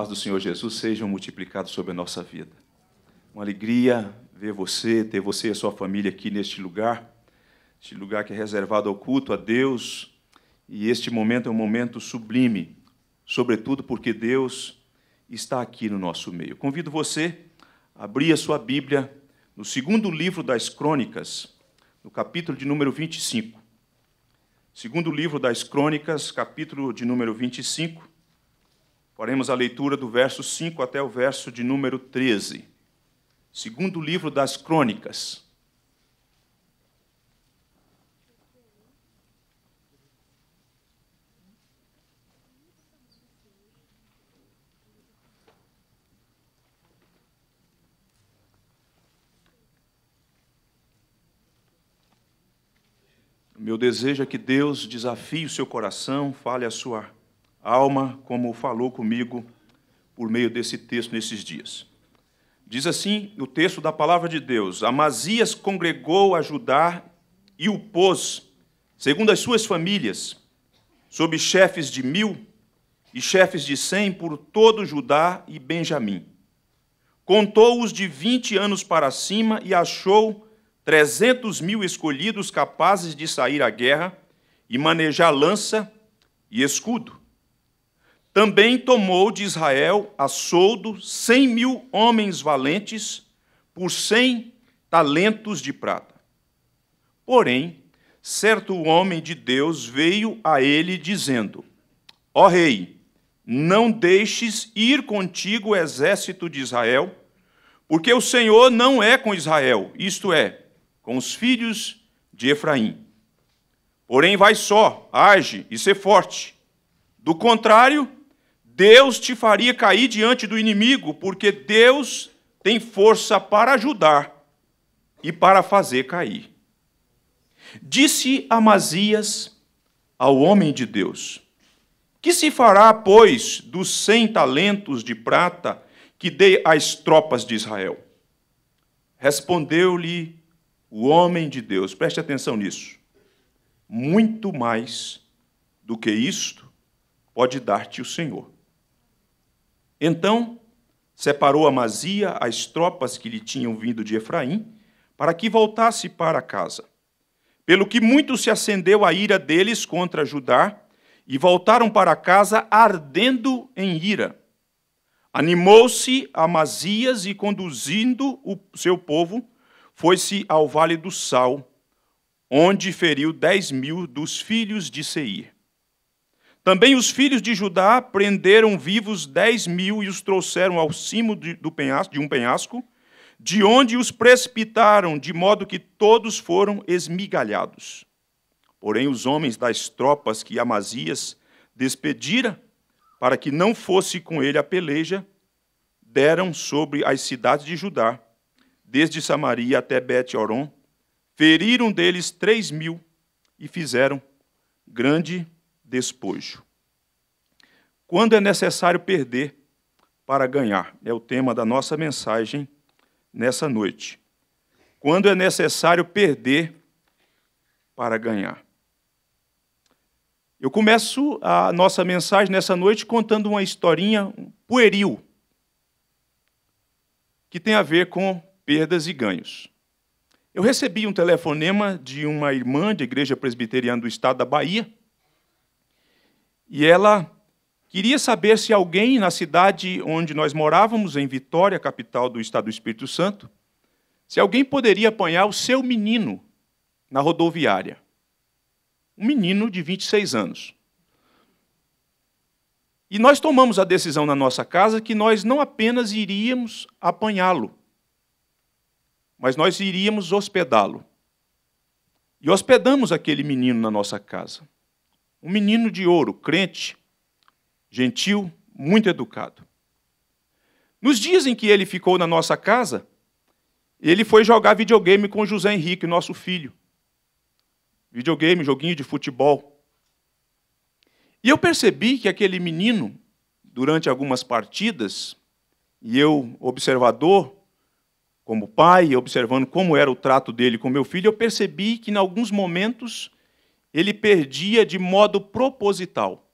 paz do Senhor Jesus sejam multiplicados sobre a nossa vida. Uma alegria ver você, ter você e a sua família aqui neste lugar, este lugar que é reservado ao culto, a Deus. E este momento é um momento sublime, sobretudo porque Deus está aqui no nosso meio. Convido você a abrir a sua Bíblia no segundo livro das Crônicas, no capítulo de número 25. Segundo livro das Crônicas, capítulo de número 25. Faremos a leitura do verso 5 até o verso de número 13. Segundo livro das Crônicas. Meu desejo é que Deus desafie o seu coração, fale a sua alma, como falou comigo por meio desse texto nesses dias. Diz assim o texto da palavra de Deus: Amazias congregou a Judá e o pôs, segundo as suas famílias, sob chefes de mil e chefes de cem por todo Judá e Benjamim. Contou-os de vinte anos para cima e achou trezentos mil escolhidos capazes de sair à guerra e manejar lança e escudo. Também tomou de Israel a soldo cem mil homens valentes por cem talentos de prata. Porém, certo homem de Deus veio a ele dizendo: Ó rei, não deixes ir contigo o exército de Israel, porque o Senhor não é com Israel, isto é, com os filhos de Efraim. Porém, vai só, age e ser forte. Do contrário, Deus te faria cair diante do inimigo, porque Deus tem força para ajudar e para fazer cair. Disse Amazias ao homem de Deus: Que se fará, pois, dos cem talentos de prata que dei às tropas de Israel? Respondeu-lhe o homem de Deus, preste atenção nisso. Muito mais do que isto pode dar-te o Senhor. Então separou Amazia as tropas que lhe tinham vindo de Efraim, para que voltasse para casa. Pelo que muito se acendeu a ira deles contra Judá, e voltaram para casa ardendo em ira. Animou-se Amazias e, conduzindo o seu povo, foi-se ao Vale do Sal, onde feriu dez mil dos filhos de Seir. Também os filhos de Judá prenderam vivos dez mil e os trouxeram ao cimo de, do penhasco, de um penhasco, de onde os precipitaram, de modo que todos foram esmigalhados. Porém, os homens das tropas que Amazias despedira, para que não fosse com ele a peleja, deram sobre as cidades de Judá, desde Samaria até Bet-Horon, feriram deles três mil e fizeram grande despojo. Quando é necessário perder para ganhar? É o tema da nossa mensagem nessa noite. Quando é necessário perder para ganhar? Eu começo a nossa mensagem nessa noite contando uma historinha pueril que tem a ver com perdas e ganhos. Eu recebi um telefonema de uma irmã de igreja presbiteriana do estado da Bahia e ela queria saber se alguém na cidade onde nós morávamos, em Vitória, capital do estado do Espírito Santo, se alguém poderia apanhar o seu menino na rodoviária. Um menino de 26 anos. E nós tomamos a decisão na nossa casa que nós não apenas iríamos apanhá-lo, mas nós iríamos hospedá-lo. E hospedamos aquele menino na nossa casa. Um menino de ouro, crente, gentil, muito educado. Nos dias em que ele ficou na nossa casa, ele foi jogar videogame com José Henrique, nosso filho. Videogame, joguinho de futebol. E eu percebi que aquele menino, durante algumas partidas, e eu, observador, como pai, observando como era o trato dele com meu filho, eu percebi que em alguns momentos ele perdia de modo proposital.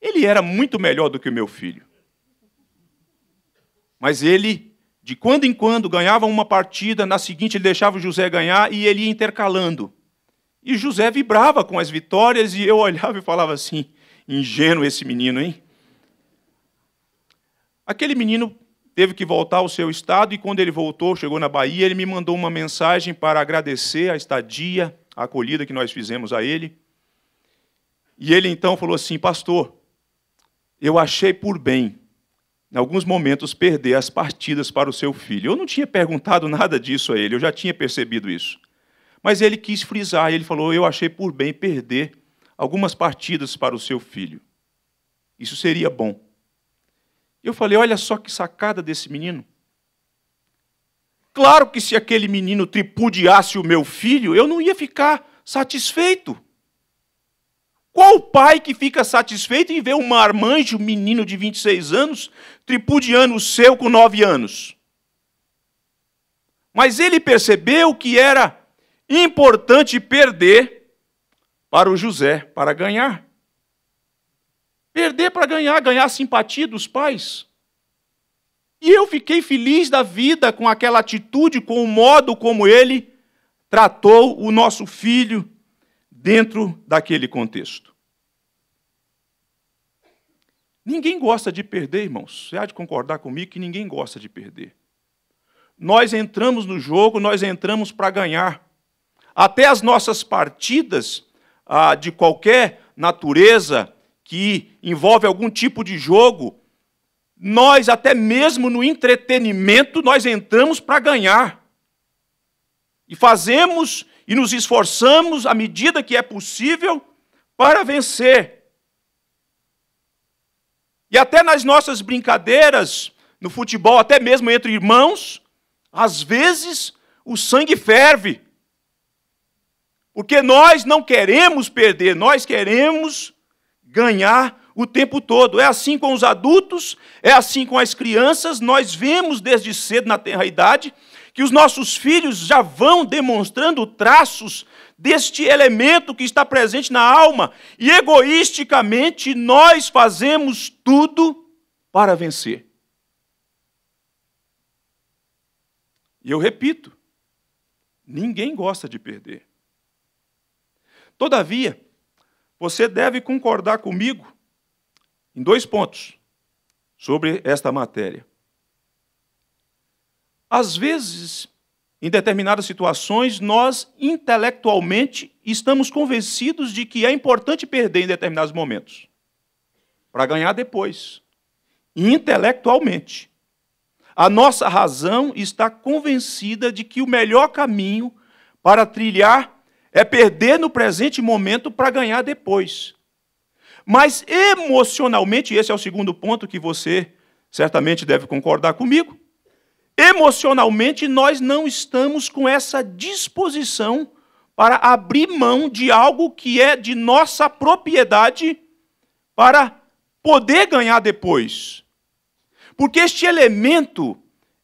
Ele era muito melhor do que o meu filho. Mas ele, de quando em quando, ganhava uma partida, na seguinte ele deixava o José ganhar e ele ia intercalando. E José vibrava com as vitórias e eu olhava e falava assim: ingênuo esse menino, hein? Aquele menino teve que voltar ao seu estado e quando ele voltou, chegou na Bahia, ele me mandou uma mensagem para agradecer a estadia, a acolhida que nós fizemos a ele. E ele então falou assim: Pastor, eu achei por bem, em alguns momentos, perder as partidas para o seu filho. Eu não tinha perguntado nada disso a ele, eu já tinha percebido isso. Mas ele quis frisar, ele falou: Eu achei por bem perder algumas partidas para o seu filho. Isso seria bom. Eu falei: Olha só que sacada desse menino. Claro que se aquele menino tripudiasse o meu filho, eu não ia ficar satisfeito. Qual pai que fica satisfeito em ver um marmanjo, um menino de 26 anos, tripudiando o seu com 9 anos? Mas ele percebeu que era importante perder para o José, para ganhar. Perder para ganhar, ganhar a simpatia dos pais. E eu fiquei feliz da vida com aquela atitude, com o modo como ele tratou o nosso filho dentro daquele contexto. Ninguém gosta de perder, irmãos. Você há de concordar comigo que ninguém gosta de perder. Nós entramos no jogo, nós entramos para ganhar. Até as nossas partidas ah, de qualquer natureza que envolve algum tipo de jogo, nós até mesmo no entretenimento nós entramos para ganhar. E fazemos e nos esforçamos à medida que é possível para vencer. E até nas nossas brincadeiras, no futebol, até mesmo entre irmãos, às vezes o sangue ferve. Porque nós não queremos perder, nós queremos ganhar o tempo todo. É assim com os adultos, é assim com as crianças. Nós vemos desde cedo na terra idade que os nossos filhos já vão demonstrando traços deste elemento que está presente na alma, e egoisticamente nós fazemos tudo para vencer. E eu repito, ninguém gosta de perder. Todavia, você deve concordar comigo em dois pontos sobre esta matéria. Às vezes, em determinadas situações, nós intelectualmente estamos convencidos de que é importante perder em determinados momentos para ganhar depois. Intelectualmente. A nossa razão está convencida de que o melhor caminho para trilhar é perder no presente momento para ganhar depois. Mas emocionalmente, esse é o segundo ponto que você certamente deve concordar comigo, emocionalmente nós não estamos com essa disposição para abrir mão de algo que é de nossa propriedade para poder ganhar depois. Porque este elemento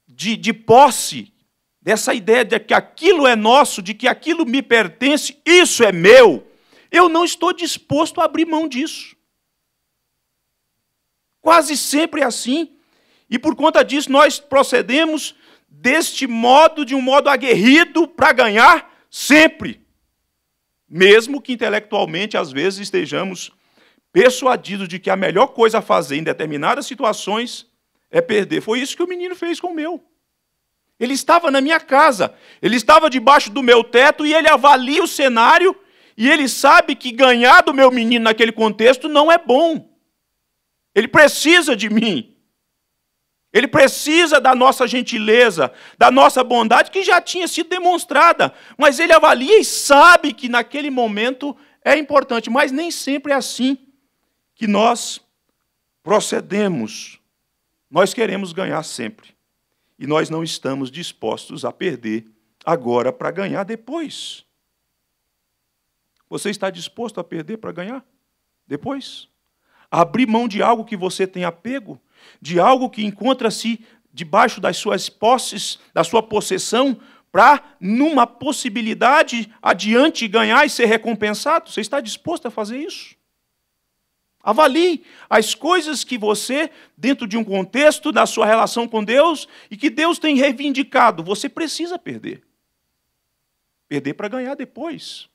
de, de posse, dessa ideia de que aquilo é nosso, de que aquilo me pertence, isso é meu, eu não estou disposto a abrir mão disso. Quase sempre é assim. E por conta disso, nós procedemos deste modo, de um modo aguerrido, para ganhar sempre. Mesmo que intelectualmente, às vezes, estejamos persuadidos de que a melhor coisa a fazer em determinadas situações é perder. Foi isso que o menino fez com o meu. Ele estava na minha casa, ele estava debaixo do meu teto e ele avalia o cenário e ele sabe que ganhar do meu menino naquele contexto não é bom. Ele precisa de mim. Ele precisa da nossa gentileza, da nossa bondade que já tinha sido demonstrada, mas ele avalia e sabe que naquele momento é importante, mas nem sempre é assim que nós procedemos. Nós queremos ganhar sempre e nós não estamos dispostos a perder agora para ganhar depois. Você está disposto a perder para ganhar depois? abrir mão de algo que você tem apego, de algo que encontra-se debaixo das suas posses, da sua possessão, para, numa possibilidade adiante, ganhar e ser recompensado? Você está disposto a fazer isso? Avalie as coisas que você, dentro de um contexto da sua relação com Deus e que Deus tem reivindicado, você precisa perder. Perder para ganhar depois.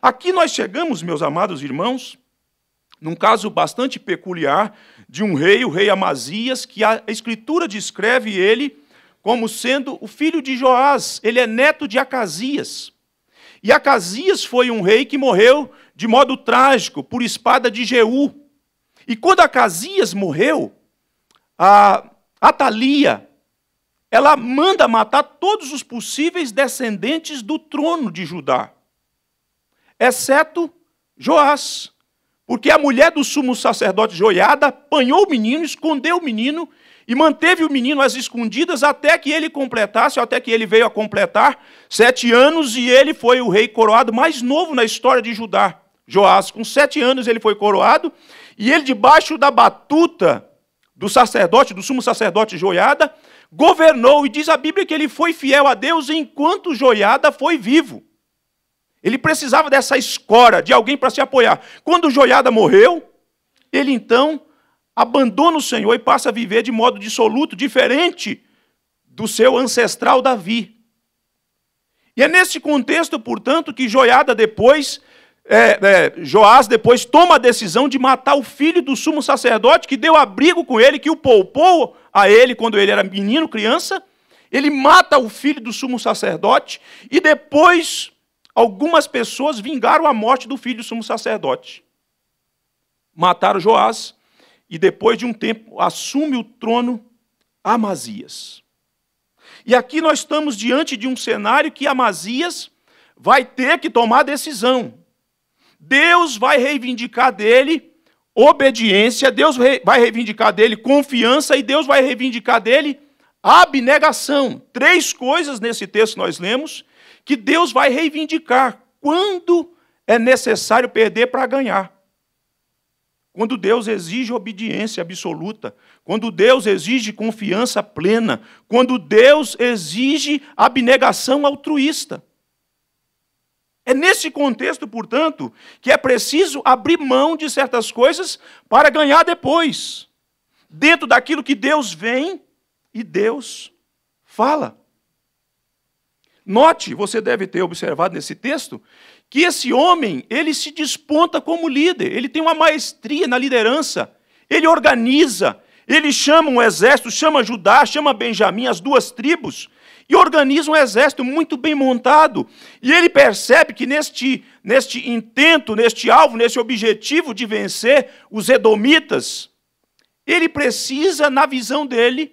Aqui nós chegamos, meus amados irmãos, num caso bastante peculiar de um rei, o rei Amazias, que a escritura descreve ele como sendo o filho de Joás, ele é neto de Acasias. E Acasias foi um rei que morreu de modo trágico por espada de Jeú. E quando Acasias morreu, a Atalia, ela manda matar todos os possíveis descendentes do trono de Judá, exceto Joás. Porque a mulher do sumo sacerdote joiada apanhou o menino, escondeu o menino e manteve o menino às escondidas até que ele completasse, até que ele veio a completar sete anos e ele foi o rei coroado mais novo na história de Judá. Joás, com sete anos ele foi coroado e ele, debaixo da batuta do sacerdote, do sumo sacerdote Joiada, governou e diz a Bíblia que ele foi fiel a Deus enquanto Joiada foi vivo. Ele precisava dessa escora, de alguém para se apoiar. Quando o Joiada morreu, ele então abandona o Senhor e passa a viver de modo dissoluto, diferente do seu ancestral Davi. E é nesse contexto, portanto, que Joiada depois, é, é, Joás depois toma a decisão de matar o filho do sumo sacerdote, que deu abrigo com ele, que o poupou a ele quando ele era menino, criança. Ele mata o filho do sumo sacerdote e depois algumas pessoas vingaram a morte do filho do sumo sacerdote. Mataram Joás e depois de um tempo assume o trono Amazias. E aqui nós estamos diante de um cenário que Amazias vai ter que tomar decisão. Deus vai reivindicar dele obediência, Deus vai reivindicar dele confiança e Deus vai reivindicar dele abnegação. Três coisas nesse texto nós lemos que Deus vai reivindicar quando é necessário perder para ganhar. Quando Deus exige obediência absoluta, quando Deus exige confiança plena, quando Deus exige abnegação altruísta. É nesse contexto, portanto, que é preciso abrir mão de certas coisas para ganhar depois, dentro daquilo que Deus vem e Deus fala. Note, você deve ter observado nesse texto, que esse homem, ele se desponta como líder, ele tem uma maestria na liderança, ele organiza, ele chama um exército, chama Judá, chama Benjamim, as duas tribos, e organiza um exército muito bem montado. E ele percebe que neste, neste intento, neste alvo, nesse objetivo de vencer os Edomitas, ele precisa, na visão dele,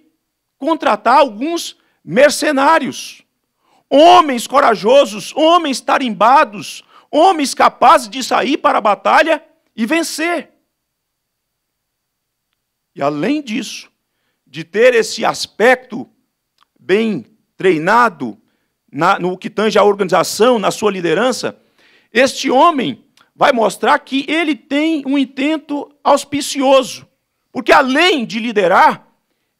contratar alguns mercenários homens corajosos, homens tarimbados, homens capazes de sair para a batalha e vencer. E além disso, de ter esse aspecto bem treinado na, no que tange à organização, na sua liderança, este homem vai mostrar que ele tem um intento auspicioso. Porque além de liderar,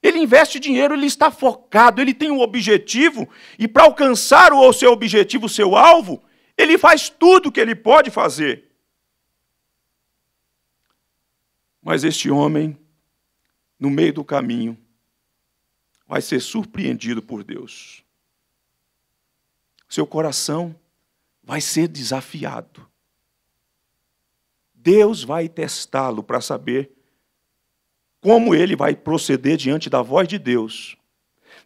ele investe dinheiro, ele está focado, ele tem um objetivo, e para alcançar o seu objetivo, o seu alvo, ele faz tudo o que ele pode fazer. Mas este homem, no meio do caminho, vai ser surpreendido por Deus. Seu coração vai ser desafiado. Deus vai testá-lo para saber como ele vai proceder diante da voz de Deus.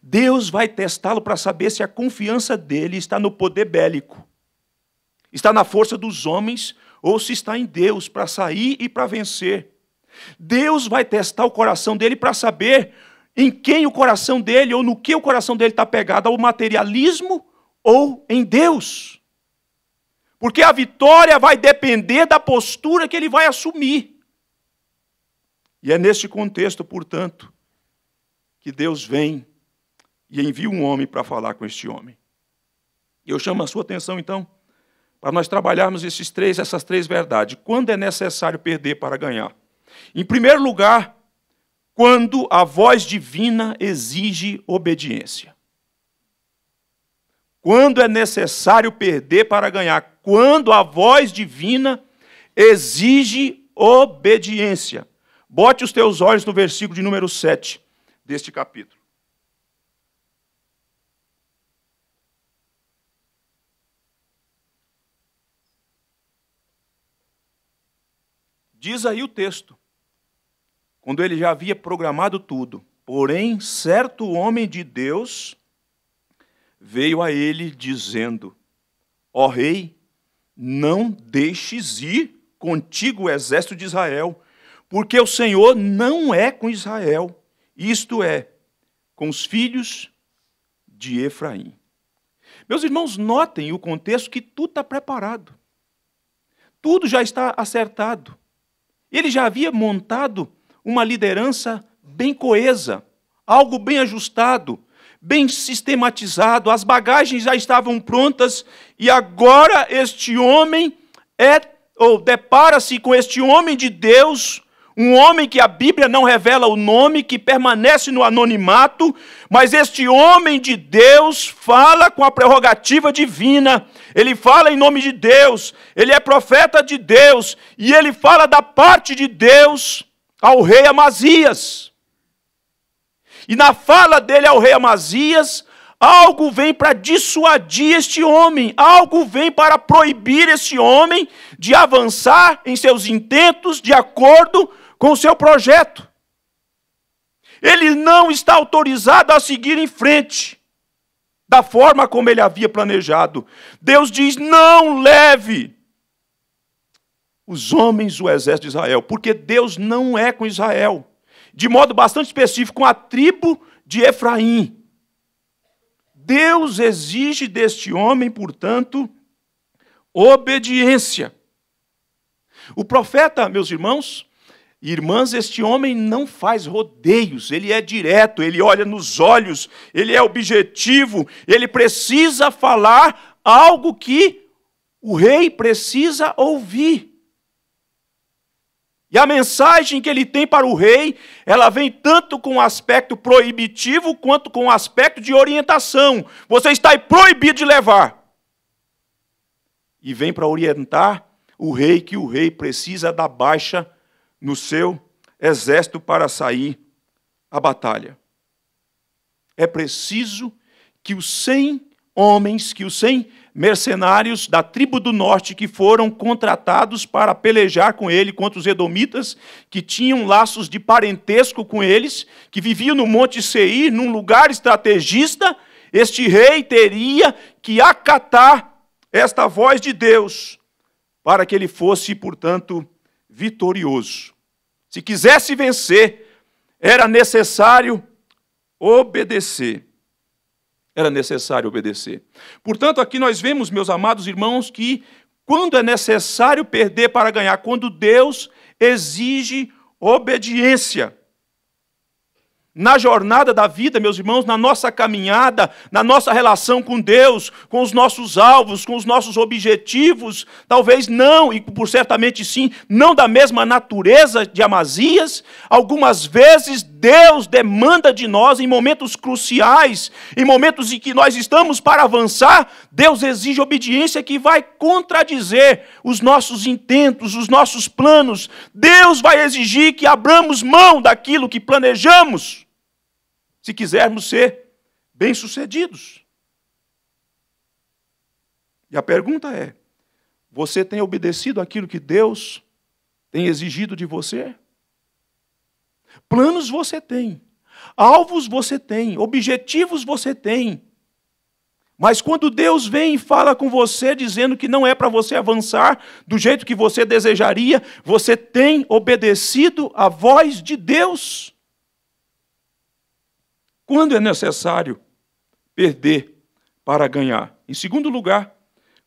Deus vai testá-lo para saber se a confiança dele está no poder bélico, está na força dos homens ou se está em Deus para sair e para vencer. Deus vai testar o coração dele para saber em quem o coração dele ou no que o coração dele está pegado, ao materialismo ou em Deus. Porque a vitória vai depender da postura que ele vai assumir. E é neste contexto, portanto, que Deus vem e envia um homem para falar com este homem. eu chamo a sua atenção, então, para nós trabalharmos esses três, essas três verdades. Quando é necessário perder para ganhar? Em primeiro lugar, quando a voz divina exige obediência. Quando é necessário perder para ganhar? Quando a voz divina exige obediência. Bote os teus olhos no versículo de número 7 deste capítulo. Diz aí o texto, quando ele já havia programado tudo, porém, certo homem de Deus veio a ele dizendo: Ó oh, rei, não deixes ir contigo o exército de Israel, porque o Senhor não é com Israel, isto é, com os filhos de Efraim. Meus irmãos, notem o contexto que tudo está preparado. Tudo já está acertado. Ele já havia montado uma liderança bem coesa, algo bem ajustado, bem sistematizado, as bagagens já estavam prontas e agora este homem é ou depara-se com este homem de Deus um homem que a Bíblia não revela o nome, que permanece no anonimato, mas este homem de Deus fala com a prerrogativa divina, ele fala em nome de Deus, ele é profeta de Deus, e ele fala da parte de Deus ao rei Amazias. E na fala dele ao rei Amazias, algo vem para dissuadir este homem, algo vem para proibir este homem de avançar em seus intentos de acordo com com o seu projeto. Ele não está autorizado a seguir em frente da forma como ele havia planejado. Deus diz: não leve os homens o exército de Israel, porque Deus não é com Israel. De modo bastante específico, com a tribo de Efraim. Deus exige deste homem, portanto, obediência. O profeta, meus irmãos, Irmãs, este homem não faz rodeios, ele é direto, ele olha nos olhos, ele é objetivo, ele precisa falar algo que o rei precisa ouvir. E a mensagem que ele tem para o rei, ela vem tanto com o aspecto proibitivo quanto com o aspecto de orientação. Você está proibido de levar. E vem para orientar o rei que o rei precisa da baixa no seu exército para sair à batalha. É preciso que os 100 homens, que os 100 mercenários da tribo do norte que foram contratados para pelejar com ele contra os edomitas, que tinham laços de parentesco com eles, que viviam no Monte Seir, num lugar estrategista, este rei teria que acatar esta voz de Deus para que ele fosse, portanto, vitorioso. Se quisesse vencer, era necessário obedecer. Era necessário obedecer. Portanto, aqui nós vemos, meus amados irmãos, que quando é necessário perder para ganhar, quando Deus exige obediência. Na jornada da vida, meus irmãos, na nossa caminhada, na nossa relação com Deus, com os nossos alvos, com os nossos objetivos, talvez não, e por certamente sim, não da mesma natureza de Amazias, algumas vezes Deus demanda de nós em momentos cruciais, em momentos em que nós estamos para avançar, Deus exige obediência que vai contradizer os nossos intentos, os nossos planos. Deus vai exigir que abramos mão daquilo que planejamos se quisermos ser bem-sucedidos. E a pergunta é: você tem obedecido aquilo que Deus tem exigido de você? Planos você tem, alvos você tem, objetivos você tem. Mas quando Deus vem e fala com você dizendo que não é para você avançar do jeito que você desejaria, você tem obedecido à voz de Deus? Quando é necessário perder para ganhar? Em segundo lugar,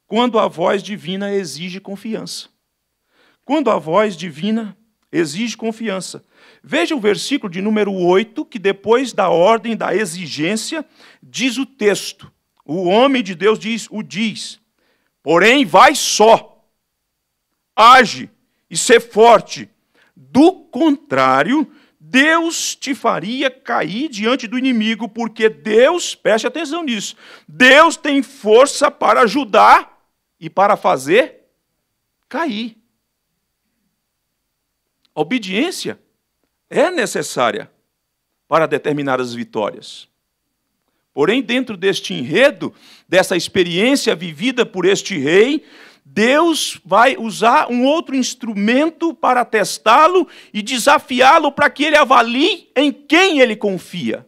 quando a voz divina exige confiança. Quando a voz divina exige confiança. Veja o versículo de número 8, que depois da ordem da exigência, diz o texto. O homem de Deus diz, o diz. Porém, vai só. Age e ser forte. Do contrário, Deus te faria cair diante do inimigo, porque Deus, preste atenção nisso, Deus tem força para ajudar e para fazer cair. A obediência é necessária para determinadas vitórias. Porém, dentro deste enredo, dessa experiência vivida por este rei, Deus vai usar um outro instrumento para testá-lo e desafiá-lo para que ele avalie em quem ele confia.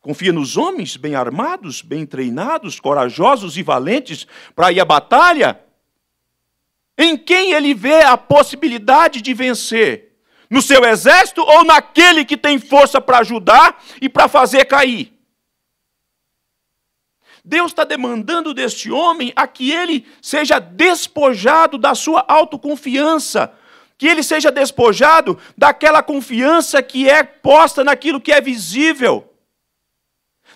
Confia nos homens bem armados, bem treinados, corajosos e valentes para ir à batalha? Em quem ele vê a possibilidade de vencer? No seu exército ou naquele que tem força para ajudar e para fazer cair? Deus está demandando deste homem a que ele seja despojado da sua autoconfiança, que ele seja despojado daquela confiança que é posta naquilo que é visível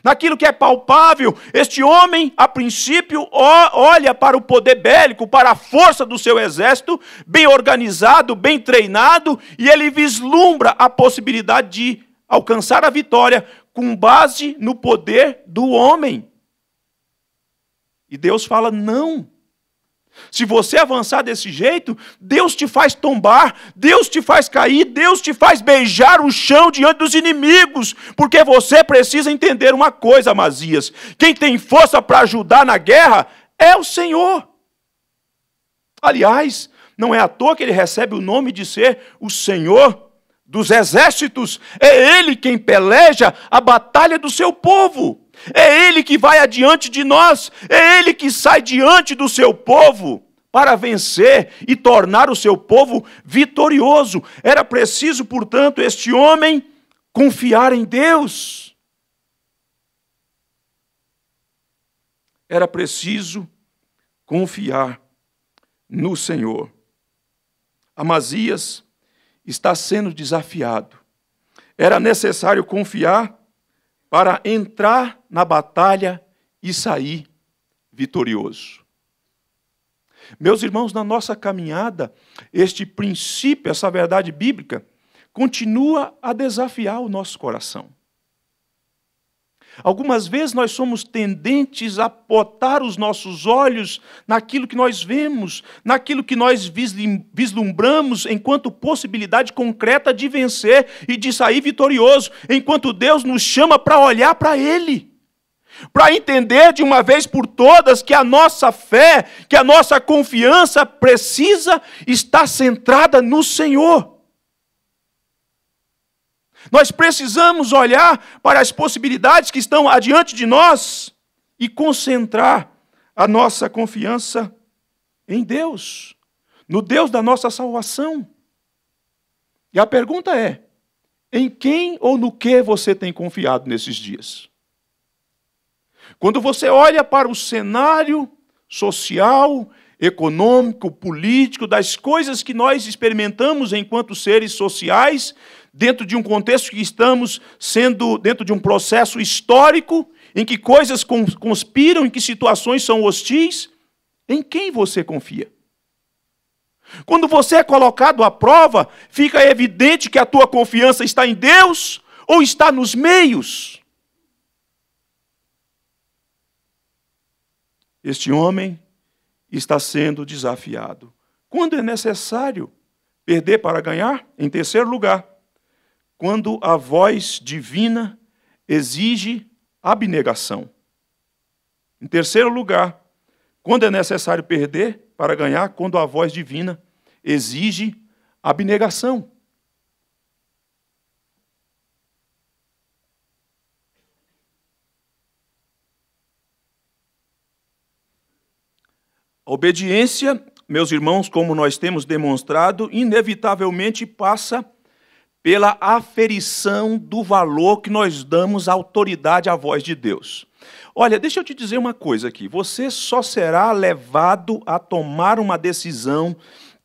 naquilo que é palpável. Este homem, a princípio, olha para o poder bélico, para a força do seu exército, bem organizado, bem treinado, e ele vislumbra a possibilidade de alcançar a vitória com base no poder do homem. E Deus fala: não. Se você avançar desse jeito, Deus te faz tombar, Deus te faz cair, Deus te faz beijar o chão diante dos inimigos, porque você precisa entender uma coisa, Masias. quem tem força para ajudar na guerra é o Senhor. Aliás, não é à toa que ele recebe o nome de ser o Senhor dos exércitos, é ele quem peleja a batalha do seu povo é Ele que vai adiante de nós, é Ele que sai diante do seu povo para vencer e tornar o seu povo vitorioso. Era preciso, portanto, este homem confiar em Deus. Era preciso confiar no Senhor. Amazias está sendo desafiado. Era necessário confiar para entrar na batalha e sair vitorioso. Meus irmãos, na nossa caminhada, este princípio, essa verdade bíblica, continua a desafiar o nosso coração. Algumas vezes nós somos tendentes a botar os nossos olhos naquilo que nós vemos, naquilo que nós vislumbramos enquanto possibilidade concreta de vencer e de sair vitorioso, enquanto Deus nos chama para olhar para Ele para entender de uma vez por todas que a nossa fé, que a nossa confiança precisa estar centrada no Senhor. Nós precisamos olhar para as possibilidades que estão adiante de nós e concentrar a nossa confiança em Deus, no Deus da nossa salvação. E a pergunta é: em quem ou no que você tem confiado nesses dias? Quando você olha para o cenário social, econômico, político, das coisas que nós experimentamos enquanto seres sociais, dentro de um contexto que estamos sendo dentro de um processo histórico em que coisas conspiram, em que situações são hostis, em quem você confia? Quando você é colocado à prova, fica evidente que a tua confiança está em Deus ou está nos meios. Este homem está sendo desafiado. Quando é necessário perder para ganhar? Em terceiro lugar, quando a voz divina exige abnegação. Em terceiro lugar, quando é necessário perder para ganhar, quando a voz divina exige abnegação. A obediência, meus irmãos, como nós temos demonstrado, inevitavelmente passa pela aferição do valor que nós damos à autoridade à voz de Deus. Olha, deixa eu te dizer uma coisa aqui. Você só será levado a tomar uma decisão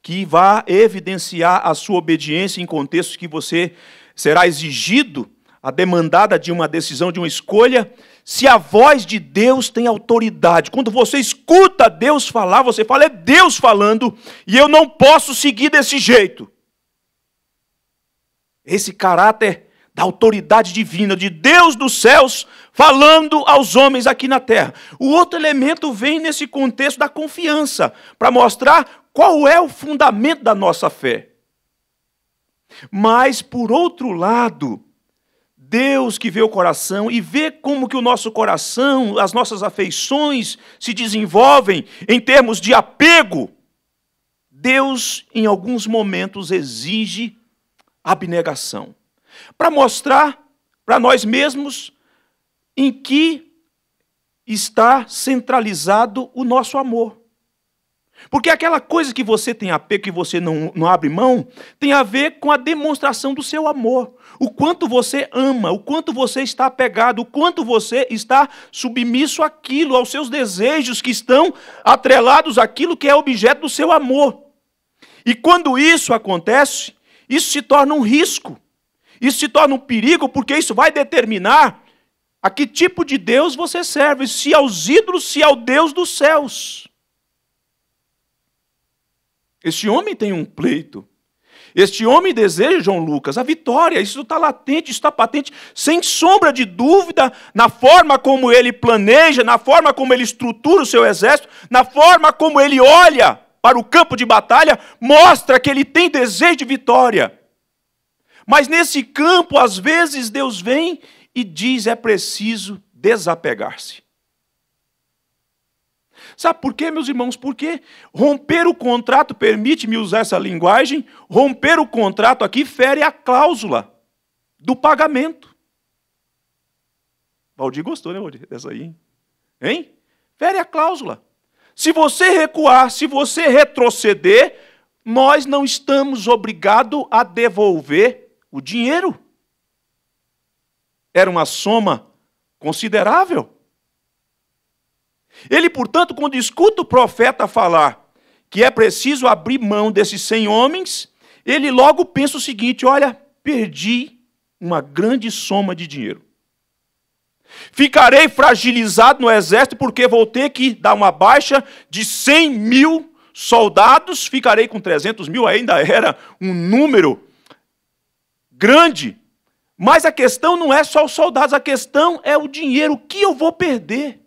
que vá evidenciar a sua obediência em contextos que você será exigido a demandada de uma decisão, de uma escolha, se a voz de Deus tem autoridade. Quando você escuta Deus falar, você fala, é Deus falando, e eu não posso seguir desse jeito. Esse caráter da autoridade divina de Deus dos céus falando aos homens aqui na terra. O outro elemento vem nesse contexto da confiança, para mostrar qual é o fundamento da nossa fé. Mas por outro lado, Deus que vê o coração e vê como que o nosso coração, as nossas afeições se desenvolvem em termos de apego, Deus em alguns momentos exige abnegação. Para mostrar para nós mesmos em que está centralizado o nosso amor. Porque aquela coisa que você tem apego, e você não, não abre mão, tem a ver com a demonstração do seu amor. O quanto você ama, o quanto você está apegado, o quanto você está submisso àquilo, aos seus desejos que estão atrelados àquilo que é objeto do seu amor. E quando isso acontece, isso se torna um risco. Isso se torna um perigo, porque isso vai determinar a que tipo de Deus você serve, se aos ídolos, se ao Deus dos céus. Este homem tem um pleito. Este homem deseja, João Lucas, a vitória. Isso está latente, está patente, sem sombra de dúvida, na forma como ele planeja, na forma como ele estrutura o seu exército, na forma como ele olha para o campo de batalha mostra que ele tem desejo de vitória. Mas nesse campo, às vezes, Deus vem e diz: é preciso desapegar-se. Sabe por quê, meus irmãos? Porque romper o contrato, permite-me usar essa linguagem, romper o contrato aqui fere a cláusula do pagamento. Valdir gostou, né, Valdir? Dessa aí, hein? hein? Fere a cláusula. Se você recuar, se você retroceder, nós não estamos obrigados a devolver o dinheiro. Era uma soma considerável. Ele, portanto, quando escuta o profeta falar que é preciso abrir mão desses cem homens, ele logo pensa o seguinte: olha, perdi uma grande soma de dinheiro. Ficarei fragilizado no exército porque vou ter que dar uma baixa de 100 mil soldados, ficarei com 300 mil, ainda era um número grande. Mas a questão não é só os soldados, a questão é o dinheiro que eu vou perder.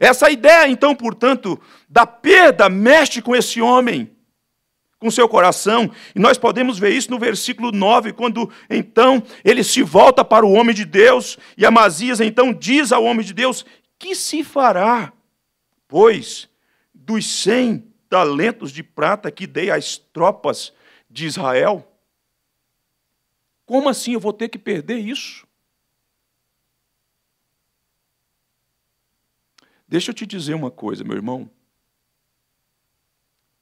Essa ideia, então, portanto, da perda mexe com esse homem com seu coração. E nós podemos ver isso no versículo 9, quando então ele se volta para o homem de Deus, e Amazias então diz ao homem de Deus: Que se fará? Pois dos cem talentos de prata que dei às tropas de Israel? Como assim eu vou ter que perder isso? Deixa eu te dizer uma coisa, meu irmão.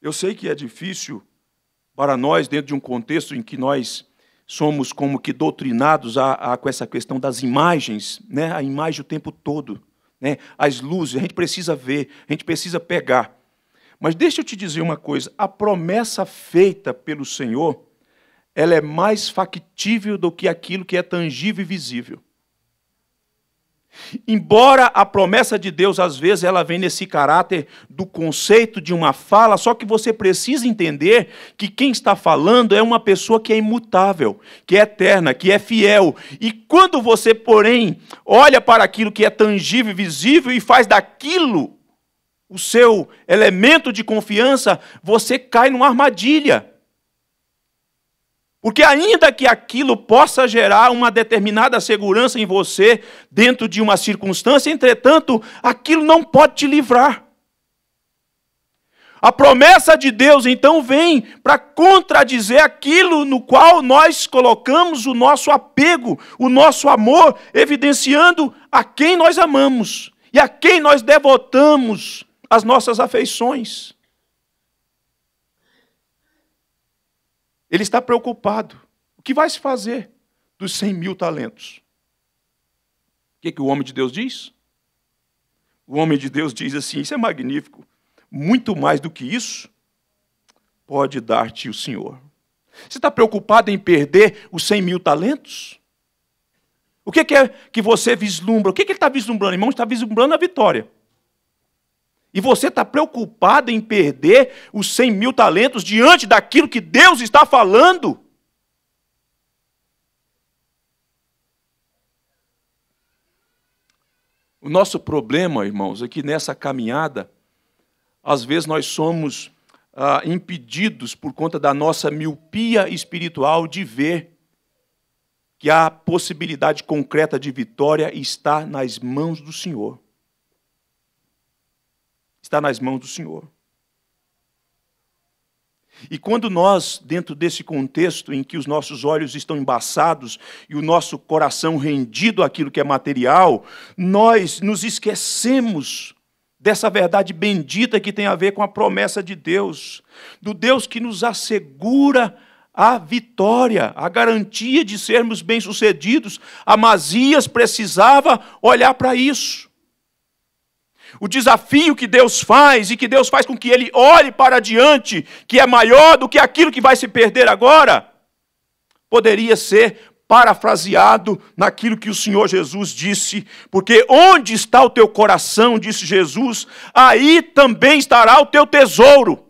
Eu sei que é difícil para nós, dentro de um contexto em que nós somos como que doutrinados a, a, com essa questão das imagens, né? a imagem o tempo todo, né? as luzes, a gente precisa ver, a gente precisa pegar. Mas deixa eu te dizer uma coisa, a promessa feita pelo Senhor, ela é mais factível do que aquilo que é tangível e visível. Embora a promessa de Deus, às vezes, ela vem nesse caráter do conceito de uma fala, só que você precisa entender que quem está falando é uma pessoa que é imutável, que é eterna, que é fiel. E quando você, porém, olha para aquilo que é tangível e visível e faz daquilo o seu elemento de confiança, você cai numa armadilha. Porque, ainda que aquilo possa gerar uma determinada segurança em você, dentro de uma circunstância, entretanto, aquilo não pode te livrar. A promessa de Deus então vem para contradizer aquilo no qual nós colocamos o nosso apego, o nosso amor, evidenciando a quem nós amamos e a quem nós devotamos as nossas afeições. Ele está preocupado. O que vai se fazer dos 100 mil talentos? O que, é que o homem de Deus diz? O homem de Deus diz assim: Isso é magnífico. Muito mais do que isso, pode dar-te o Senhor. Você está preocupado em perder os 100 mil talentos? O que é que você vislumbra? O que, é que ele está vislumbrando, irmão? Está vislumbrando a vitória. E você está preocupado em perder os 100 mil talentos diante daquilo que Deus está falando? O nosso problema, irmãos, é que nessa caminhada, às vezes nós somos ah, impedidos, por conta da nossa miopia espiritual, de ver que a possibilidade concreta de vitória está nas mãos do Senhor está nas mãos do Senhor. E quando nós, dentro desse contexto em que os nossos olhos estão embaçados e o nosso coração rendido àquilo que é material, nós nos esquecemos dessa verdade bendita que tem a ver com a promessa de Deus, do Deus que nos assegura a vitória, a garantia de sermos bem-sucedidos. Amazias precisava olhar para isso. O desafio que Deus faz e que Deus faz com que ele olhe para diante, que é maior do que aquilo que vai se perder agora, poderia ser parafraseado naquilo que o Senhor Jesus disse, porque onde está o teu coração, disse Jesus, aí também estará o teu tesouro.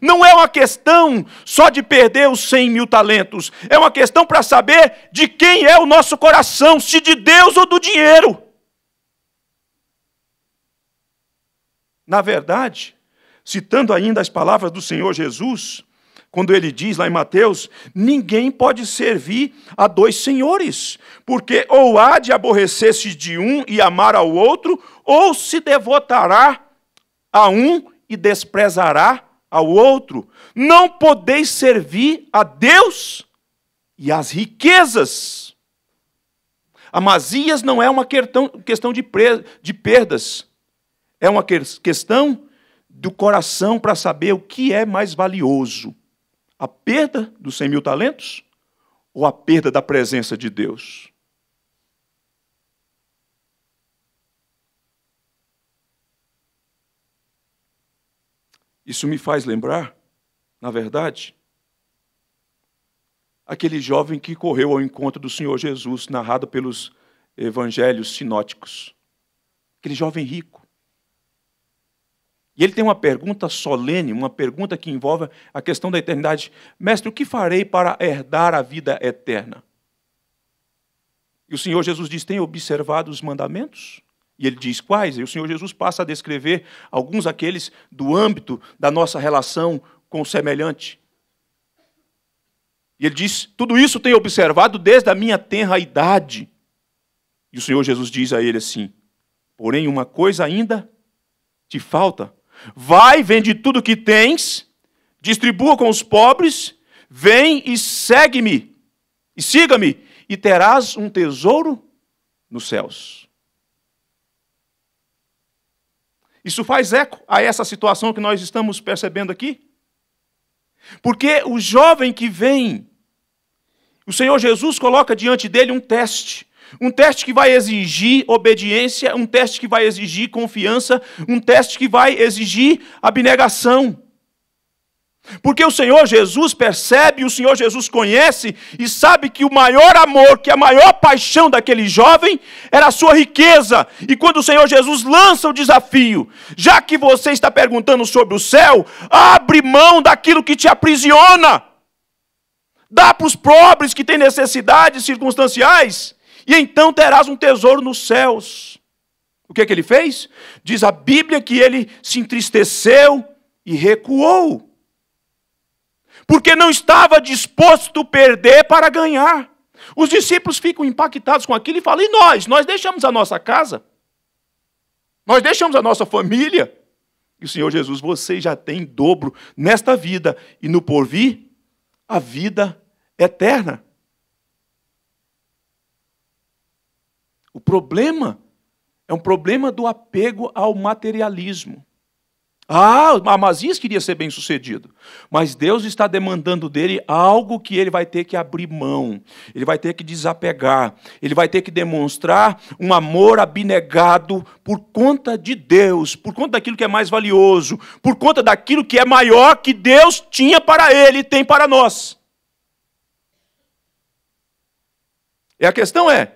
Não é uma questão só de perder os 100 mil talentos, é uma questão para saber de quem é o nosso coração, se de Deus ou do dinheiro. Na verdade, citando ainda as palavras do Senhor Jesus, quando ele diz lá em Mateus: ninguém pode servir a dois senhores, porque ou há de aborrecer-se de um e amar ao outro, ou se devotará a um e desprezará ao outro. Não podeis servir a Deus e às riquezas. Amazias não é uma questão de, de perdas, é uma questão do coração para saber o que é mais valioso: a perda dos 100 mil talentos ou a perda da presença de Deus? Isso me faz lembrar, na verdade, aquele jovem que correu ao encontro do Senhor Jesus, narrado pelos evangelhos sinóticos. Aquele jovem rico. E ele tem uma pergunta solene, uma pergunta que envolve a questão da eternidade. Mestre, o que farei para herdar a vida eterna? E o Senhor Jesus diz: Tem observado os mandamentos? E ele diz quais? E o Senhor Jesus passa a descrever alguns aqueles do âmbito da nossa relação com o semelhante. E ele diz: Tudo isso tenho observado desde a minha tenra idade. E o Senhor Jesus diz a ele assim: Porém, uma coisa ainda te falta. Vai, vende tudo que tens, distribua com os pobres, vem e segue-me, e siga-me, e terás um tesouro nos céus. Isso faz eco a essa situação que nós estamos percebendo aqui. Porque o jovem que vem, o Senhor Jesus coloca diante dele um teste, um teste que vai exigir obediência, um teste que vai exigir confiança, um teste que vai exigir abnegação. Porque o Senhor Jesus percebe, o Senhor Jesus conhece e sabe que o maior amor, que a maior paixão daquele jovem era a sua riqueza. E quando o Senhor Jesus lança o desafio, já que você está perguntando sobre o céu, abre mão daquilo que te aprisiona. Dá para os pobres que têm necessidades circunstanciais e então terás um tesouro nos céus. O que, é que ele fez? Diz a Bíblia que ele se entristeceu e recuou, porque não estava disposto a perder para ganhar. Os discípulos ficam impactados com aquilo e falam: e nós? Nós deixamos a nossa casa? Nós deixamos a nossa família? E o Senhor Jesus, vocês já têm dobro nesta vida e no porvir a vida eterna. O problema é um problema do apego ao materialismo. Ah, Amazias queria ser bem sucedido, mas Deus está demandando dele algo que ele vai ter que abrir mão, ele vai ter que desapegar, ele vai ter que demonstrar um amor abnegado por conta de Deus, por conta daquilo que é mais valioso, por conta daquilo que é maior que Deus tinha para ele e tem para nós. E a questão é: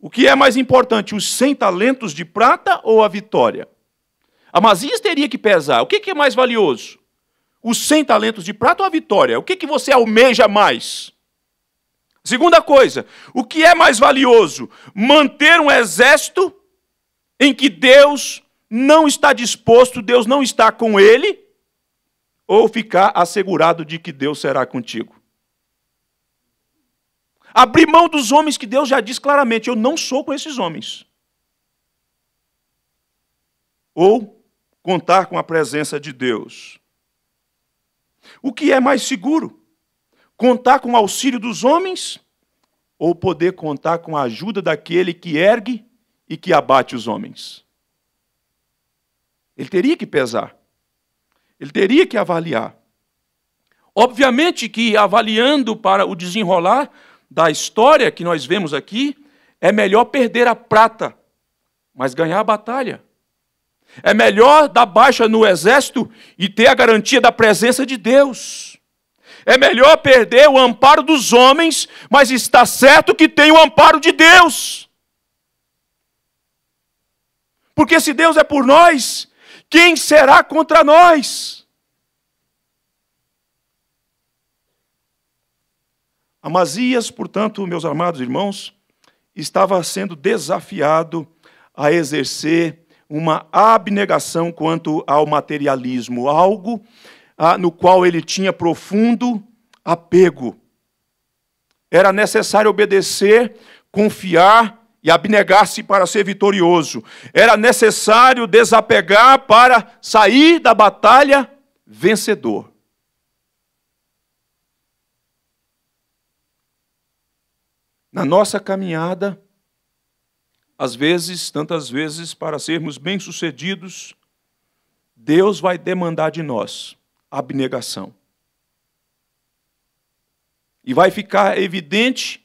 o que é mais importante, os 100 talentos de prata ou a vitória? Amazias teria que pesar. O que é mais valioso? Os 100 talentos de prata ou a vitória? O que você almeja mais? Segunda coisa, o que é mais valioso? Manter um exército em que Deus não está disposto, Deus não está com ele, ou ficar assegurado de que Deus será contigo? Abrir mão dos homens que Deus já diz claramente: eu não sou com esses homens. Ou contar com a presença de Deus. O que é mais seguro? Contar com o auxílio dos homens ou poder contar com a ajuda daquele que ergue e que abate os homens? Ele teria que pesar. Ele teria que avaliar. Obviamente que avaliando para o desenrolar, da história que nós vemos aqui, é melhor perder a prata, mas ganhar a batalha. É melhor dar baixa no exército e ter a garantia da presença de Deus. É melhor perder o amparo dos homens, mas está certo que tem o amparo de Deus. Porque se Deus é por nós, quem será contra nós? Amazias, portanto, meus amados irmãos, estava sendo desafiado a exercer uma abnegação quanto ao materialismo, algo ah, no qual ele tinha profundo apego. Era necessário obedecer, confiar e abnegar-se para ser vitorioso. Era necessário desapegar para sair da batalha vencedor. na nossa caminhada, às vezes, tantas vezes, para sermos bem-sucedidos, Deus vai demandar de nós abnegação. E vai ficar evidente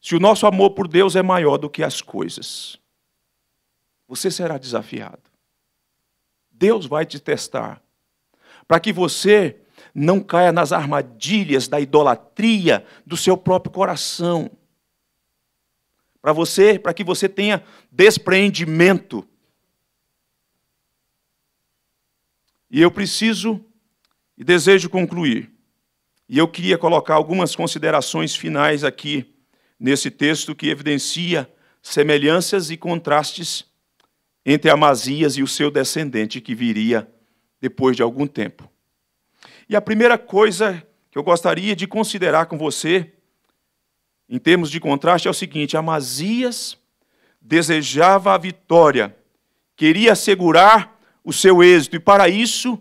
se o nosso amor por Deus é maior do que as coisas. Você será desafiado. Deus vai te testar para que você não caia nas armadilhas da idolatria do seu próprio coração. Para você, para que você tenha despreendimento. E eu preciso e desejo concluir. E eu queria colocar algumas considerações finais aqui nesse texto que evidencia semelhanças e contrastes entre Amazias e o seu descendente que viria depois de algum tempo. E a primeira coisa que eu gostaria de considerar com você, em termos de contraste, é o seguinte: Amazias desejava a vitória, queria assegurar o seu êxito, e para isso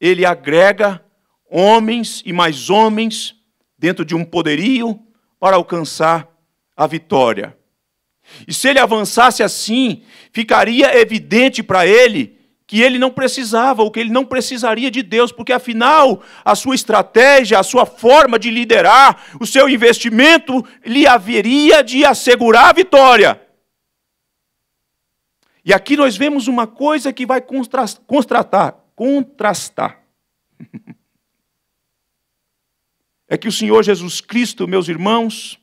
ele agrega homens e mais homens dentro de um poderio para alcançar a vitória. E se ele avançasse assim, ficaria evidente para ele que ele não precisava, ou que ele não precisaria de Deus, porque afinal a sua estratégia, a sua forma de liderar, o seu investimento lhe haveria de assegurar a vitória. E aqui nós vemos uma coisa que vai contrastar, contrastar. É que o Senhor Jesus Cristo, meus irmãos,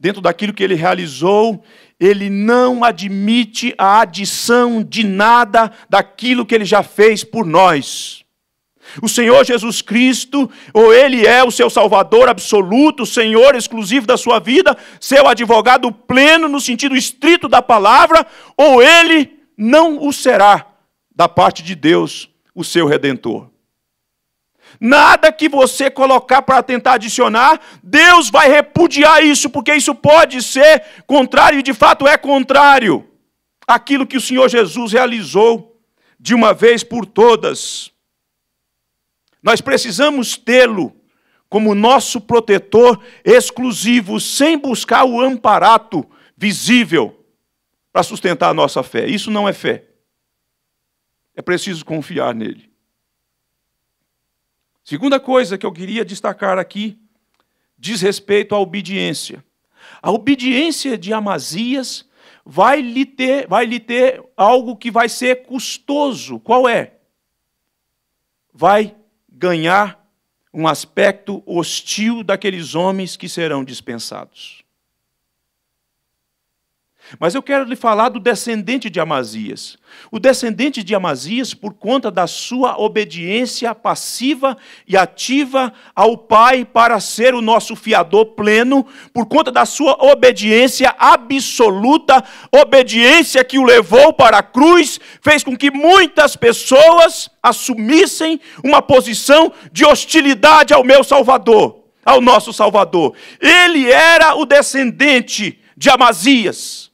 dentro daquilo que ele realizou, ele não admite a adição de nada daquilo que ele já fez por nós. O Senhor Jesus Cristo, ou Ele é o seu Salvador absoluto, Senhor exclusivo da sua vida, seu advogado pleno no sentido estrito da palavra, ou Ele não o será da parte de Deus, o seu Redentor. Nada que você colocar para tentar adicionar, Deus vai repudiar isso, porque isso pode ser contrário, e de fato é contrário, aquilo que o Senhor Jesus realizou de uma vez por todas. Nós precisamos tê-lo como nosso protetor exclusivo, sem buscar o amparato visível para sustentar a nossa fé. Isso não é fé. É preciso confiar nele. Segunda coisa que eu queria destacar aqui diz respeito à obediência. A obediência de Amazias vai lhe ter, vai lhe ter algo que vai ser custoso. Qual é? Vai ganhar um aspecto hostil daqueles homens que serão dispensados. Mas eu quero lhe falar do descendente de Amazias. O descendente de Amazias, por conta da sua obediência passiva e ativa ao Pai para ser o nosso fiador pleno, por conta da sua obediência absoluta, obediência que o levou para a cruz, fez com que muitas pessoas assumissem uma posição de hostilidade ao meu Salvador, ao nosso Salvador. Ele era o descendente de Amazias.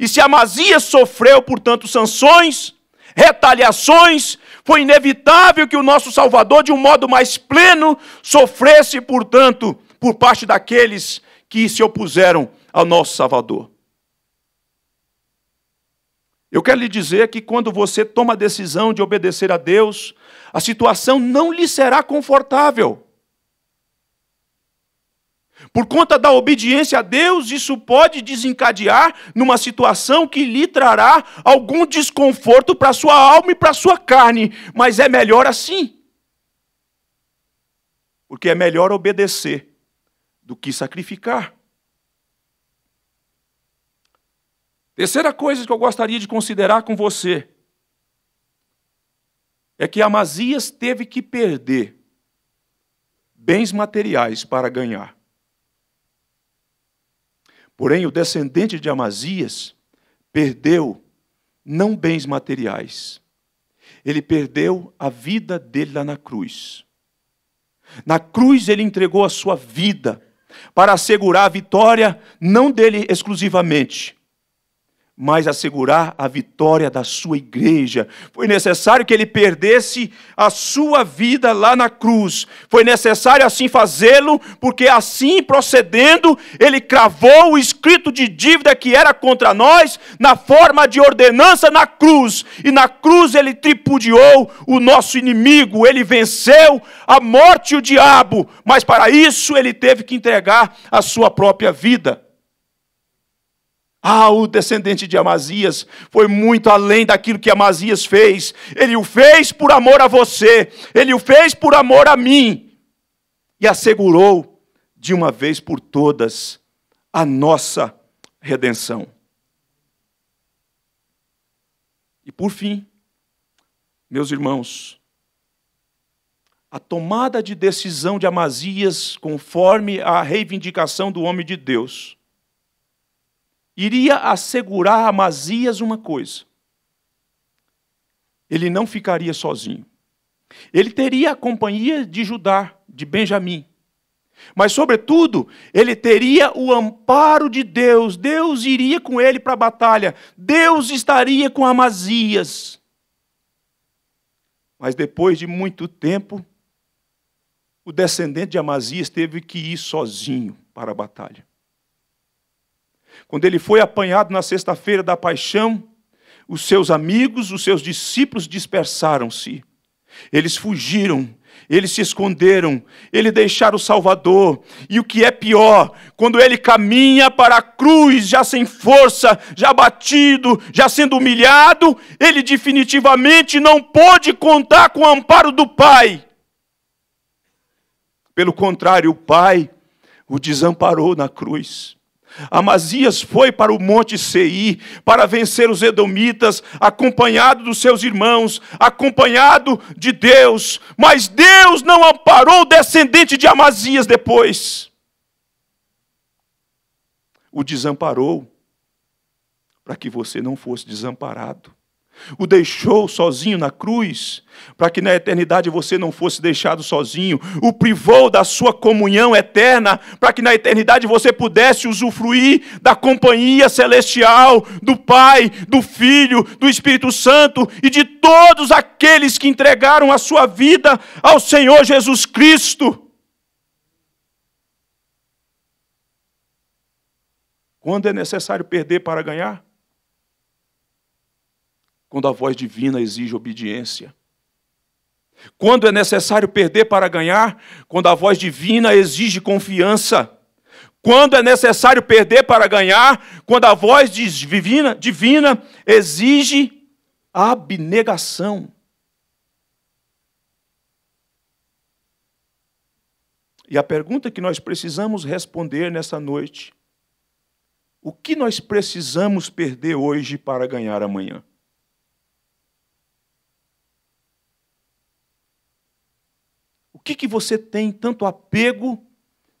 E se Amazias sofreu, portanto, sanções, retaliações, foi inevitável que o nosso Salvador, de um modo mais pleno, sofresse, portanto, por parte daqueles que se opuseram ao nosso Salvador. Eu quero lhe dizer que quando você toma a decisão de obedecer a Deus, a situação não lhe será confortável. Por conta da obediência a Deus, isso pode desencadear numa situação que lhe trará algum desconforto para sua alma e para sua carne, mas é melhor assim. Porque é melhor obedecer do que sacrificar. Terceira coisa que eu gostaria de considerar com você é que Amazias teve que perder bens materiais para ganhar. Porém, o descendente de Amazias perdeu não bens materiais, ele perdeu a vida dele lá na cruz. Na cruz, ele entregou a sua vida para assegurar a vitória, não dele exclusivamente, mas assegurar a vitória da sua igreja. Foi necessário que ele perdesse a sua vida lá na cruz. Foi necessário assim fazê-lo, porque assim procedendo, ele cravou o escrito de dívida que era contra nós na forma de ordenança na cruz. E na cruz ele tripudiou o nosso inimigo, ele venceu a morte e o diabo, mas para isso ele teve que entregar a sua própria vida. Ah, o descendente de Amazias foi muito além daquilo que Amazias fez. Ele o fez por amor a você, ele o fez por amor a mim. E assegurou, de uma vez por todas, a nossa redenção. E por fim, meus irmãos, a tomada de decisão de Amazias, conforme a reivindicação do homem de Deus, iria assegurar a Masias uma coisa: ele não ficaria sozinho. Ele teria a companhia de Judá, de Benjamim. Mas, sobretudo, ele teria o amparo de Deus. Deus iria com ele para a batalha. Deus estaria com Amazias. Mas depois de muito tempo, o descendente de Amazias teve que ir sozinho para a batalha. Quando ele foi apanhado na sexta-feira da paixão, os seus amigos, os seus discípulos dispersaram-se. Eles fugiram, eles se esconderam, ele deixaram o Salvador. E o que é pior, quando ele caminha para a cruz, já sem força, já batido, já sendo humilhado, ele definitivamente não pôde contar com o amparo do Pai. Pelo contrário, o Pai o desamparou na cruz. Amazias foi para o monte Seir para vencer os edomitas, acompanhado dos seus irmãos, acompanhado de Deus, mas Deus não amparou o descendente de Amazias depois. O desamparou para que você não fosse desamparado o deixou sozinho na cruz, para que na eternidade você não fosse deixado sozinho, o privou da sua comunhão eterna, para que na eternidade você pudesse usufruir da companhia celestial, do Pai, do Filho, do Espírito Santo e de todos aqueles que entregaram a sua vida ao Senhor Jesus Cristo. Quando é necessário perder para ganhar? quando a voz divina exige obediência. Quando é necessário perder para ganhar, quando a voz divina exige confiança. Quando é necessário perder para ganhar, quando a voz divina, divina exige abnegação. E a pergunta que nós precisamos responder nessa noite: o que nós precisamos perder hoje para ganhar amanhã? que, que você tem tanto apego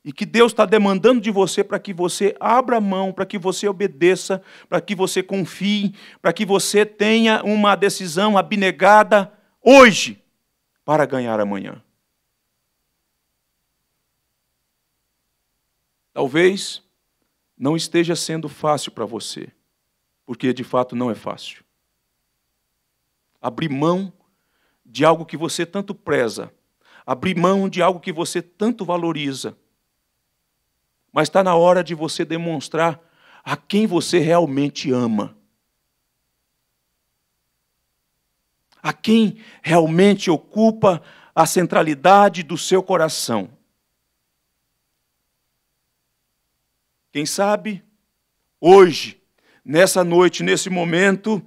e que Deus está demandando de você para que você abra mão, para que você obedeça, para que você confie, para que você tenha uma decisão abnegada hoje para ganhar amanhã. Talvez não esteja sendo fácil para você, porque de fato não é fácil. Abrir mão de algo que você tanto preza abrir mão de algo que você tanto valoriza. Mas está na hora de você demonstrar a quem você realmente ama. A quem realmente ocupa a centralidade do seu coração. Quem sabe, hoje, nessa noite, nesse momento,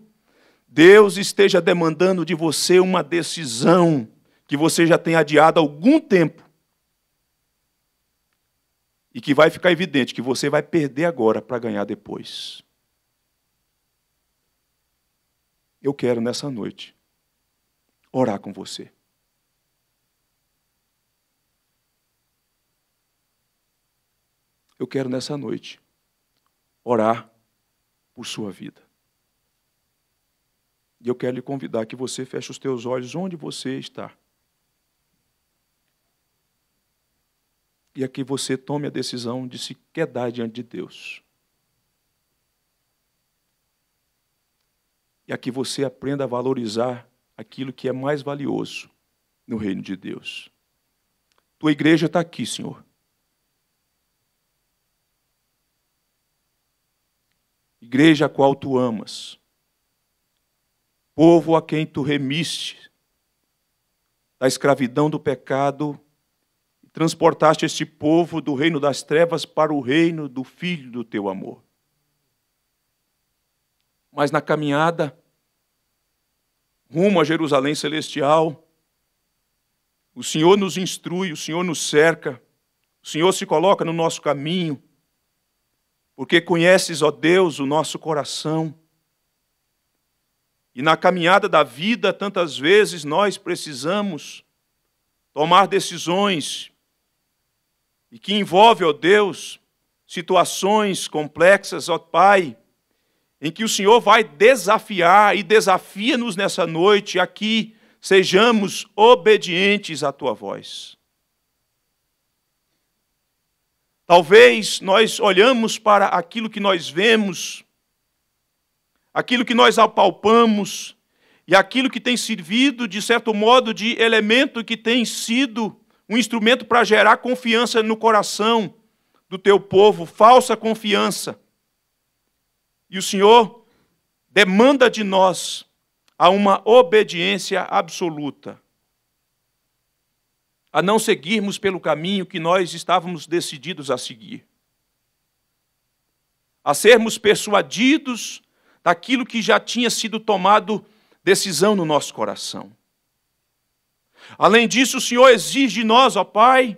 Deus esteja demandando de você uma decisão que você já tem adiado há algum tempo. E que vai ficar evidente que você vai perder agora para ganhar depois. Eu quero nessa noite orar com você. Eu quero nessa noite orar por sua vida. E eu quero lhe convidar que você feche os teus olhos onde você está. e a que você tome a decisão de se quedar diante de Deus. E a que você aprenda a valorizar aquilo que é mais valioso no reino de Deus. Tua igreja está aqui, Senhor. Igreja a qual tu amas, povo a quem tu remiste da escravidão do pecado transportaste este povo do reino das trevas para o reino do filho do teu amor. Mas na caminhada rumo a Jerusalém celestial, o Senhor nos instrui, o Senhor nos cerca, o Senhor se coloca no nosso caminho, porque conheces, ó Deus, o nosso coração. E na caminhada da vida, tantas vezes nós precisamos tomar decisões e que envolve, ó Deus, situações complexas, ó Pai, em que o Senhor vai desafiar e desafia-nos nessa noite aqui, sejamos obedientes à tua voz. Talvez nós olhamos para aquilo que nós vemos, aquilo que nós apalpamos e aquilo que tem servido de certo modo de elemento que tem sido um instrumento para gerar confiança no coração do teu povo, falsa confiança. E o Senhor demanda de nós a uma obediência absoluta, a não seguirmos pelo caminho que nós estávamos decididos a seguir, a sermos persuadidos daquilo que já tinha sido tomado decisão no nosso coração. Além disso, o Senhor exige de nós, ó Pai,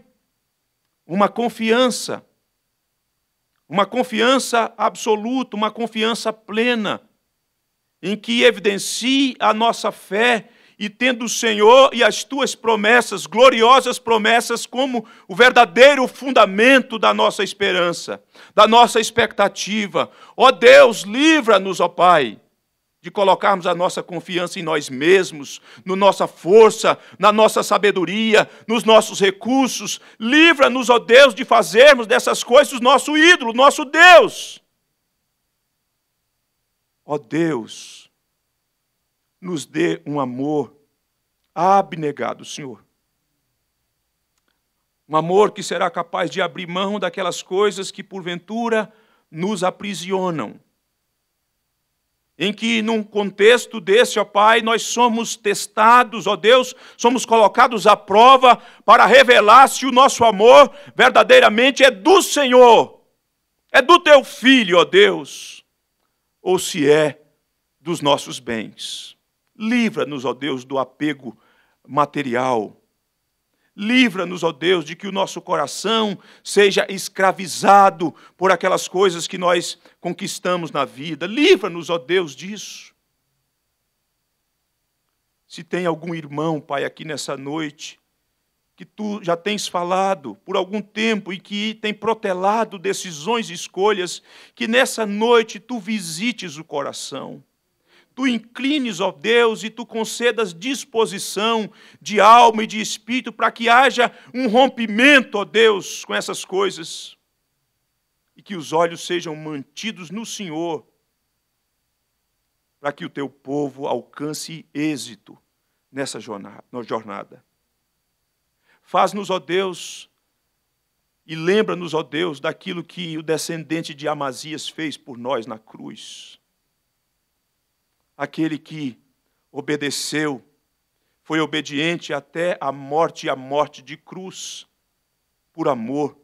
uma confiança, uma confiança absoluta, uma confiança plena, em que evidencie a nossa fé e tendo o Senhor e as tuas promessas, gloriosas promessas, como o verdadeiro fundamento da nossa esperança, da nossa expectativa. Ó Deus, livra-nos, ó Pai, de colocarmos a nossa confiança em nós mesmos, na no nossa força, na nossa sabedoria, nos nossos recursos. Livra-nos, ó Deus, de fazermos dessas coisas o nosso ídolo, nosso Deus. Ó Deus, nos dê um amor abnegado, Senhor. Um amor que será capaz de abrir mão daquelas coisas que porventura nos aprisionam em que, num contexto desse, ó Pai, nós somos testados, ó Deus, somos colocados à prova para revelar se o nosso amor verdadeiramente é do Senhor, é do Teu Filho, ó Deus, ou se é dos nossos bens. Livra-nos, ó Deus, do apego material Livra-nos, ó Deus, de que o nosso coração seja escravizado por aquelas coisas que nós conquistamos na vida. Livra-nos, ó Deus, disso. Se tem algum irmão, Pai, aqui nessa noite, que tu já tens falado por algum tempo e que tem protelado decisões e escolhas, que nessa noite tu visites o coração tu inclines, ó Deus, e tu concedas disposição de alma e de espírito para que haja um rompimento, ó Deus, com essas coisas. E que os olhos sejam mantidos no Senhor, para que o teu povo alcance êxito nessa jornada. Faz-nos, ó Deus, e lembra-nos, ó Deus, daquilo que o descendente de Amazias fez por nós na cruz aquele que obedeceu, foi obediente até a morte e a morte de cruz, por amor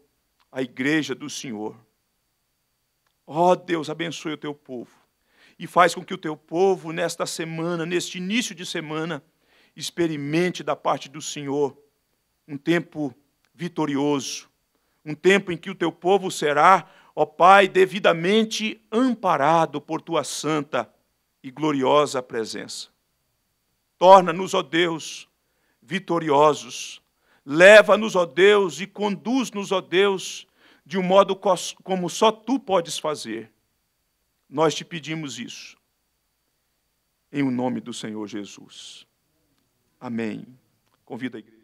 à igreja do Senhor. Ó oh, Deus, abençoe o teu povo e faz com que o teu povo, nesta semana, neste início de semana, experimente da parte do Senhor um tempo vitorioso, um tempo em que o teu povo será, ó Pai, devidamente amparado por tua santa e gloriosa presença. Torna-nos, ó Deus, vitoriosos. Leva-nos, ó Deus, e conduz-nos, ó Deus, de um modo como só tu podes fazer. Nós te pedimos isso. Em o nome do Senhor Jesus. Amém. Convida a igreja.